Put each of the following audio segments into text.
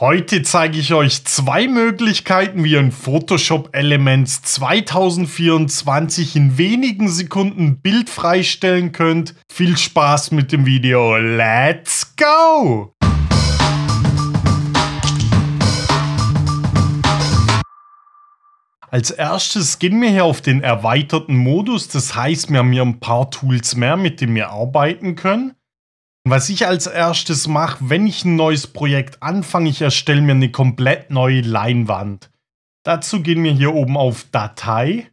Heute zeige ich euch zwei Möglichkeiten, wie ihr in Photoshop Elements 2024 in wenigen Sekunden bildfrei stellen könnt. Viel Spaß mit dem Video. Let's go! Als erstes gehen wir hier auf den erweiterten Modus. Das heißt, wir haben hier ein paar Tools mehr, mit denen wir arbeiten können. Was ich als erstes mache, wenn ich ein neues Projekt anfange, ich erstelle mir eine komplett neue Leinwand. Dazu gehen wir hier oben auf Datei,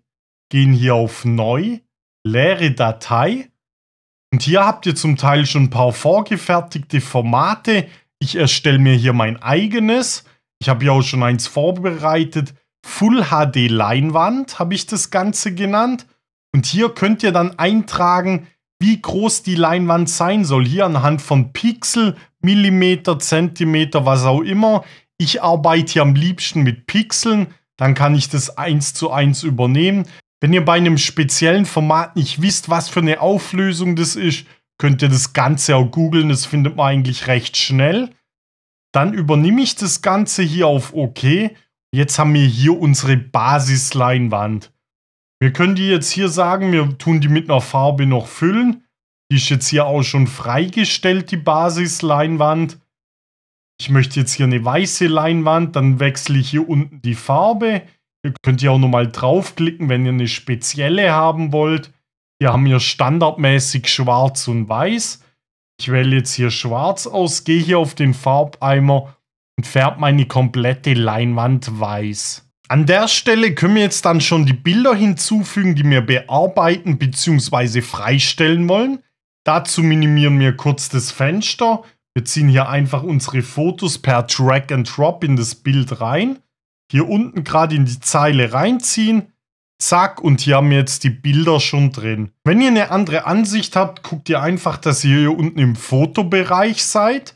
gehen hier auf Neu, leere Datei. Und hier habt ihr zum Teil schon ein paar vorgefertigte Formate. Ich erstelle mir hier mein eigenes. Ich habe hier auch schon eins vorbereitet. Full HD Leinwand habe ich das Ganze genannt. Und hier könnt ihr dann eintragen, wie groß die Leinwand sein soll. Hier anhand von Pixel, Millimeter, Zentimeter, was auch immer. Ich arbeite hier am liebsten mit Pixeln, dann kann ich das eins zu eins übernehmen. Wenn ihr bei einem speziellen Format nicht wisst, was für eine Auflösung das ist, könnt ihr das Ganze auch googeln, das findet man eigentlich recht schnell. Dann übernehme ich das Ganze hier auf OK. Jetzt haben wir hier unsere Basisleinwand. Wir können die jetzt hier sagen, wir tun die mit einer Farbe noch füllen. Die ist jetzt hier auch schon freigestellt, die Basisleinwand. Ich möchte jetzt hier eine weiße Leinwand, dann wechsle ich hier unten die Farbe. Ihr könnt hier auch nochmal draufklicken, wenn ihr eine spezielle haben wollt. Wir haben hier standardmäßig schwarz und weiß. Ich wähle jetzt hier schwarz aus, gehe hier auf den Farbeimer und färbe meine komplette Leinwand weiß. An der Stelle können wir jetzt dann schon die Bilder hinzufügen, die wir bearbeiten bzw. freistellen wollen. Dazu minimieren wir kurz das Fenster. Wir ziehen hier einfach unsere Fotos per Drag and Drop in das Bild rein. Hier unten gerade in die Zeile reinziehen. Zack, und hier haben wir jetzt die Bilder schon drin. Wenn ihr eine andere Ansicht habt, guckt ihr einfach, dass ihr hier unten im Fotobereich seid.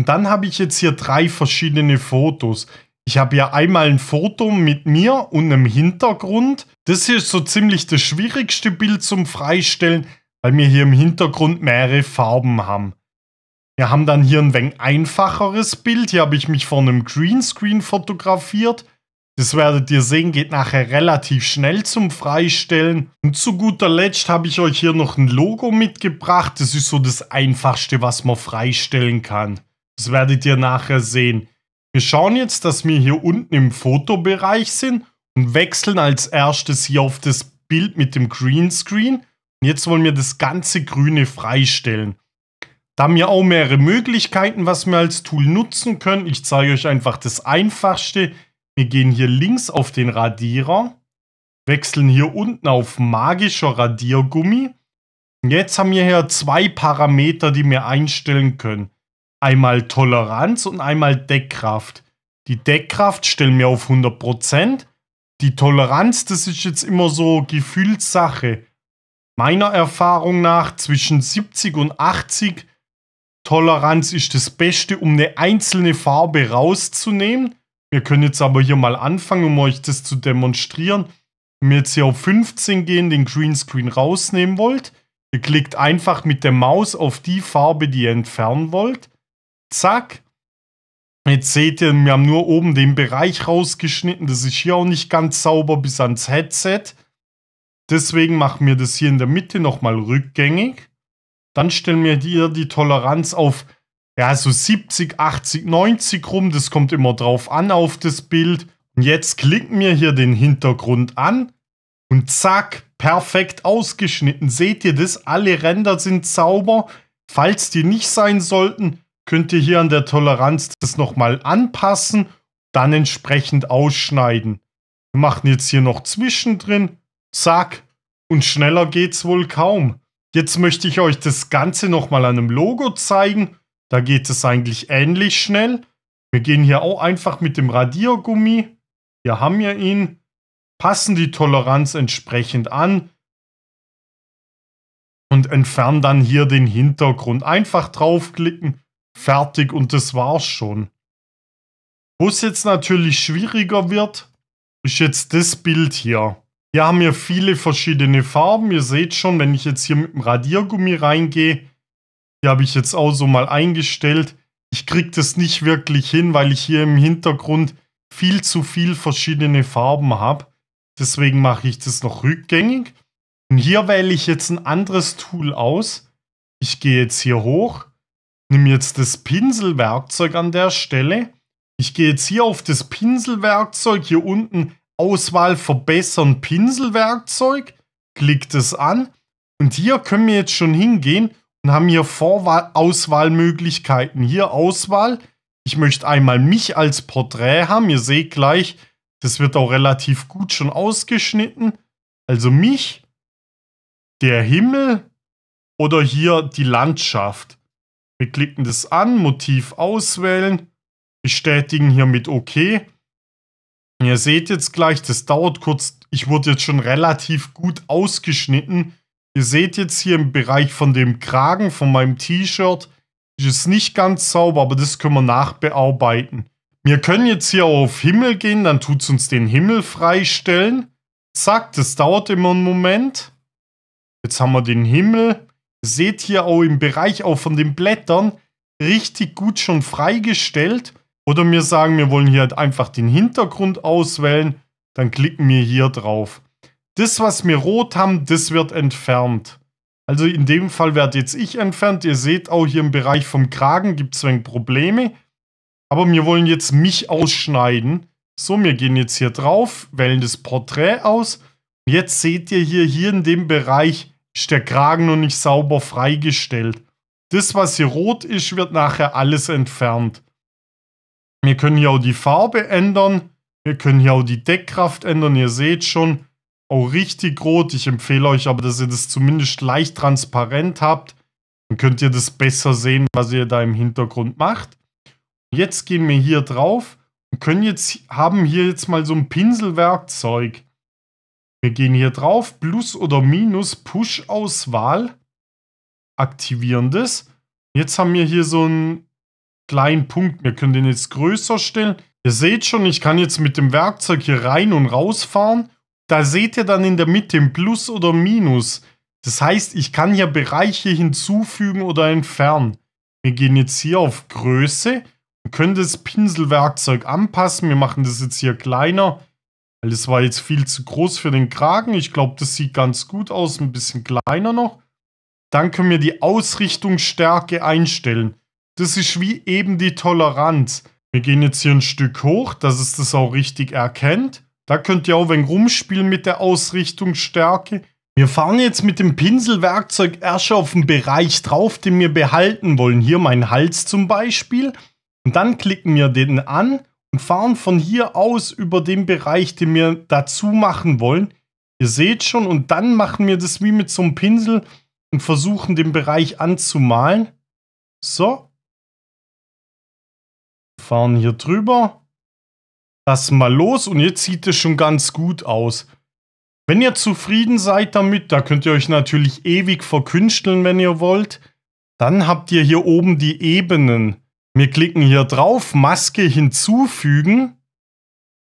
Und dann habe ich jetzt hier drei verschiedene Fotos. Ich habe ja einmal ein Foto mit mir und einem Hintergrund. Das hier ist so ziemlich das schwierigste Bild zum Freistellen, weil wir hier im Hintergrund mehrere Farben haben. Wir haben dann hier ein wenig einfacheres Bild. Hier habe ich mich vor einem Greenscreen fotografiert. Das werdet ihr sehen, geht nachher relativ schnell zum Freistellen. Und zu guter Letzt habe ich euch hier noch ein Logo mitgebracht. Das ist so das Einfachste, was man freistellen kann. Das werdet ihr nachher sehen. Wir schauen jetzt, dass wir hier unten im Fotobereich sind und wechseln als erstes hier auf das Bild mit dem Greenscreen. Und jetzt wollen wir das ganze Grüne freistellen. Da haben wir auch mehrere Möglichkeiten, was wir als Tool nutzen können. Ich zeige euch einfach das Einfachste. Wir gehen hier links auf den Radierer, wechseln hier unten auf magischer Radiergummi. Und jetzt haben wir hier zwei Parameter, die wir einstellen können einmal Toleranz und einmal Deckkraft. Die Deckkraft stellen wir auf 100%. Die Toleranz, das ist jetzt immer so Gefühlssache. Meiner Erfahrung nach zwischen 70 und 80 Toleranz ist das Beste, um eine einzelne Farbe rauszunehmen. Wir können jetzt aber hier mal anfangen, um euch das zu demonstrieren. Wenn wir jetzt hier auf 15 gehen, den Greenscreen rausnehmen wollt, ihr klickt einfach mit der Maus auf die Farbe, die ihr entfernen wollt. Zack. Jetzt seht ihr, wir haben nur oben den Bereich rausgeschnitten. Das ist hier auch nicht ganz sauber bis ans Headset. Deswegen machen wir das hier in der Mitte nochmal rückgängig. Dann stellen wir hier die Toleranz auf ja, so 70, 80, 90 rum. Das kommt immer drauf an auf das Bild. Und jetzt klicken wir hier den Hintergrund an und zack, perfekt ausgeschnitten. Seht ihr das? Alle Ränder sind sauber. Falls die nicht sein sollten, könnt ihr hier an der Toleranz das nochmal anpassen, dann entsprechend ausschneiden. Wir machen jetzt hier noch zwischendrin, zack, und schneller geht's wohl kaum. Jetzt möchte ich euch das Ganze nochmal an einem Logo zeigen. Da geht es eigentlich ähnlich schnell. Wir gehen hier auch einfach mit dem Radiergummi. Hier haben wir ihn. Passen die Toleranz entsprechend an. Und entfernen dann hier den Hintergrund. Einfach draufklicken fertig und das war's schon. Wo es jetzt natürlich schwieriger wird, ist jetzt das Bild hier. Hier haben wir viele verschiedene Farben. Ihr seht schon, wenn ich jetzt hier mit dem Radiergummi reingehe, hier habe ich jetzt auch so mal eingestellt. Ich kriege das nicht wirklich hin, weil ich hier im Hintergrund viel zu viel verschiedene Farben habe. Deswegen mache ich das noch rückgängig. Und hier wähle ich jetzt ein anderes Tool aus. Ich gehe jetzt hier hoch nehme jetzt das Pinselwerkzeug an der Stelle. Ich gehe jetzt hier auf das Pinselwerkzeug, hier unten Auswahl verbessern Pinselwerkzeug, klickt es an und hier können wir jetzt schon hingehen und haben hier Vorwahl Auswahlmöglichkeiten. Hier Auswahl, ich möchte einmal mich als Porträt haben, ihr seht gleich, das wird auch relativ gut schon ausgeschnitten. Also mich, der Himmel oder hier die Landschaft. Wir klicken das an, Motiv auswählen, bestätigen hier mit OK. ihr seht jetzt gleich, das dauert kurz, ich wurde jetzt schon relativ gut ausgeschnitten. Ihr seht jetzt hier im Bereich von dem Kragen, von meinem T-Shirt, ist es nicht ganz sauber, aber das können wir nachbearbeiten. Wir können jetzt hier auf Himmel gehen, dann tut es uns den Himmel freistellen. Zack, das dauert immer einen Moment. Jetzt haben wir den Himmel. Seht hier auch im Bereich auch von den Blättern richtig gut schon freigestellt. Oder wir sagen, wir wollen hier halt einfach den Hintergrund auswählen. Dann klicken wir hier drauf. Das, was wir rot haben, das wird entfernt. Also in dem Fall werde jetzt ich entfernt. Ihr seht auch hier im Bereich vom Kragen gibt es ein Probleme. Aber wir wollen jetzt mich ausschneiden. So, wir gehen jetzt hier drauf, wählen das Porträt aus. Jetzt seht ihr hier, hier in dem Bereich ist der Kragen noch nicht sauber freigestellt. Das, was hier rot ist, wird nachher alles entfernt. Wir können hier auch die Farbe ändern. Wir können hier auch die Deckkraft ändern. Ihr seht schon, auch richtig rot. Ich empfehle euch aber, dass ihr das zumindest leicht transparent habt. Dann könnt ihr das besser sehen, was ihr da im Hintergrund macht. Jetzt gehen wir hier drauf und können jetzt, haben hier jetzt mal so ein Pinselwerkzeug. Wir gehen hier drauf, Plus oder Minus Push-Auswahl, aktivieren das. Jetzt haben wir hier so einen kleinen Punkt. Wir können den jetzt größer stellen. Ihr seht schon, ich kann jetzt mit dem Werkzeug hier rein und raus fahren. Da seht ihr dann in der Mitte ein Plus oder Minus. Das heißt, ich kann hier Bereiche hinzufügen oder entfernen. Wir gehen jetzt hier auf Größe und können das Pinselwerkzeug anpassen. Wir machen das jetzt hier kleiner. Weil es war jetzt viel zu groß für den Kragen. Ich glaube, das sieht ganz gut aus, ein bisschen kleiner noch. Dann können wir die Ausrichtungsstärke einstellen. Das ist wie eben die Toleranz. Wir gehen jetzt hier ein Stück hoch, dass es das auch richtig erkennt. Da könnt ihr auch ein rumspielen mit der Ausrichtungsstärke. Wir fahren jetzt mit dem Pinselwerkzeug erst auf den Bereich drauf, den wir behalten wollen. Hier meinen Hals zum Beispiel. Und dann klicken wir den an und fahren von hier aus über den Bereich, den wir dazu machen wollen. Ihr seht schon, und dann machen wir das wie mit so einem Pinsel und versuchen den Bereich anzumalen. So. Fahren hier drüber. Lassen mal los und jetzt sieht es schon ganz gut aus. Wenn ihr zufrieden seid damit, da könnt ihr euch natürlich ewig verkünsteln, wenn ihr wollt. Dann habt ihr hier oben die Ebenen. Wir klicken hier drauf, Maske hinzufügen.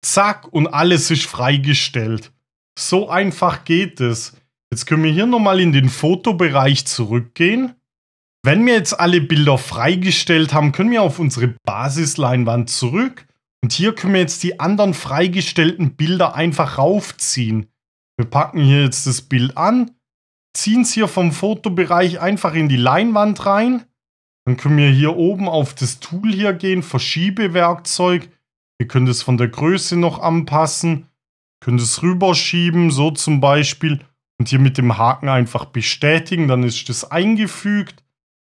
Zack, und alles ist freigestellt. So einfach geht es. Jetzt können wir hier nochmal in den Fotobereich zurückgehen. Wenn wir jetzt alle Bilder freigestellt haben, können wir auf unsere Basisleinwand zurück. Und hier können wir jetzt die anderen freigestellten Bilder einfach raufziehen. Wir packen hier jetzt das Bild an, ziehen es hier vom Fotobereich einfach in die Leinwand rein dann können wir hier oben auf das Tool hier gehen, Verschiebewerkzeug. Ihr könnt es von der Größe noch anpassen. Könnt es rüberschieben, so zum Beispiel. Und hier mit dem Haken einfach bestätigen, dann ist das eingefügt.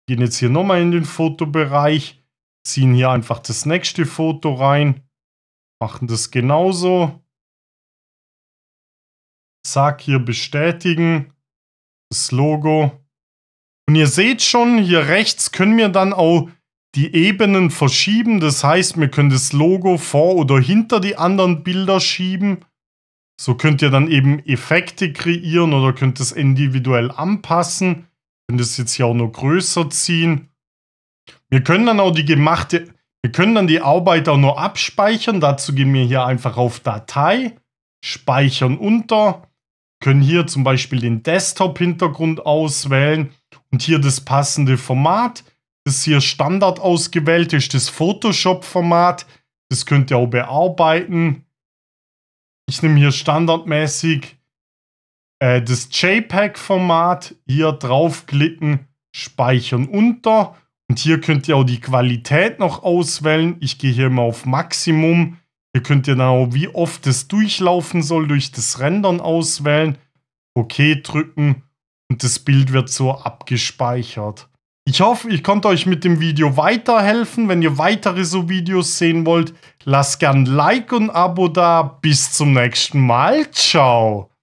Gehen jetzt hier nochmal in den Fotobereich. Ziehen hier einfach das nächste Foto rein. Machen das genauso. Zack, hier bestätigen. Das Logo. Und ihr seht schon, hier rechts können wir dann auch die Ebenen verschieben. Das heißt, wir können das Logo vor oder hinter die anderen Bilder schieben. So könnt ihr dann eben Effekte kreieren oder könnt es individuell anpassen. Könnt es jetzt hier auch noch größer ziehen. Wir können dann auch die gemachte, wir können dann die Arbeit auch noch abspeichern. Dazu gehen wir hier einfach auf Datei, Speichern unter, können hier zum Beispiel den Desktop-Hintergrund auswählen und hier das passende Format. Das hier Standard ausgewählt ist, das Photoshop-Format. Das könnt ihr auch bearbeiten. Ich nehme hier standardmäßig äh, das JPEG-Format. Hier draufklicken, speichern unter. Und hier könnt ihr auch die Qualität noch auswählen. Ich gehe hier immer auf Maximum. Hier könnt ihr dann auch, wie oft es durchlaufen soll, durch das Rendern auswählen. OK drücken und das Bild wird so abgespeichert. Ich hoffe, ich konnte euch mit dem Video weiterhelfen. Wenn ihr weitere so Videos sehen wollt, lasst gern ein Like und ein Abo da. Bis zum nächsten Mal. Ciao.